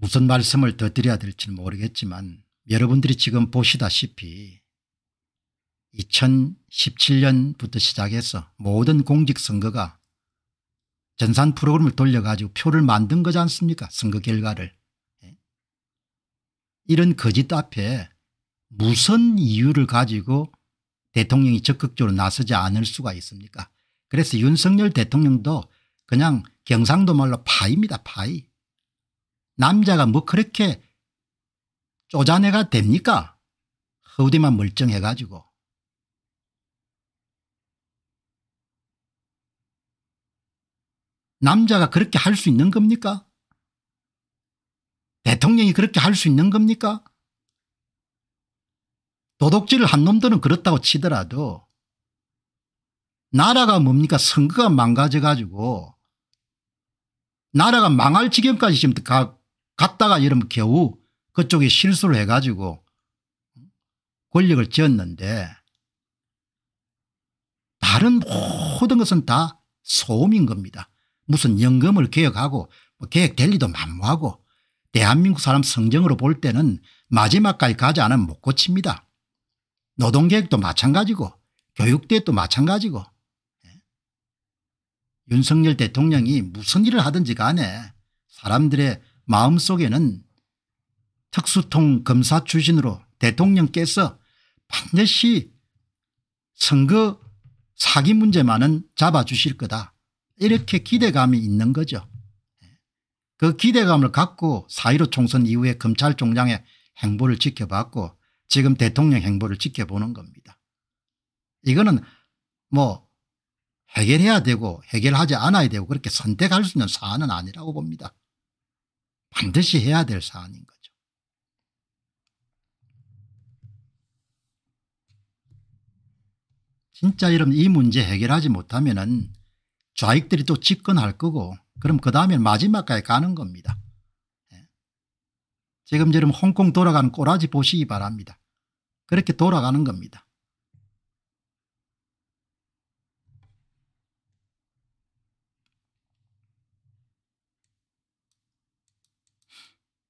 무슨 말씀을 더 드려야 될지는 모르겠지만 여러분들이 지금 보시다시피 2017년부터 시작해서 모든 공직선거가 전산 프로그램을 돌려가지고 표를 만든 거지 않습니까 선거 결과를. 예? 이런 거짓 앞에 무슨 이유를 가지고 대통령이 적극적으로 나서지 않을 수가 있습니까 그래서 윤석열 대통령도 그냥 경상도 말로 파입니다 파이. 남자가 뭐 그렇게 쪼잔해가 됩니까? 허우대만 멀쩡해가지고. 남자가 그렇게 할 수 있는 겁니까? 대통령이 그렇게 할 수 있는 겁니까? 도둑질을 한 놈들은 그렇다고 치더라도 나라가 뭡니까 선거가 망가져가지고 나라가 망할 지경까지 지금 갔다가 이러면 겨우 그쪽이 실수를 해가지고 권력을 지었는데 다른 모든 것은 다 소음인 겁니다. 무슨 연금을 개혁하고 뭐 개혁될 리도 만무하고 대한민국 사람 성정으로 볼 때는 마지막까지 가지 않으면 못 고칩니다. 노동계획도 마찬가지고 교육대도 마찬가지고 예? 윤석열 대통령이 무슨 일을 하든지 간에 사람들의 마음속에는 특수통 검사 출신으로 대통령께서 반드시 선거 사기 문제만은 잡아주실 거다. 이렇게 기대감이 있는 거죠. 그 기대감을 갖고 4.15 총선 이후에 검찰총장의 행보를 지켜봤고 지금 대통령 행보를 지켜보는 겁니다. 이거는 뭐 해결해야 되고 해결하지 않아야 되고 그렇게 선택할 수 있는 사안은 아니라고 봅니다. 반드시 해야 될 사안인 거죠. 진짜 여러이 문제 해결하지 못하면 은 좌익들이 또 집권할 거고 그럼 그 다음엔 마지막까지 가는 겁니다. 예. 지금 지금 홍콩 돌아가는 꼬라지 보시기 바랍니다. 그렇게 돌아가는 겁니다.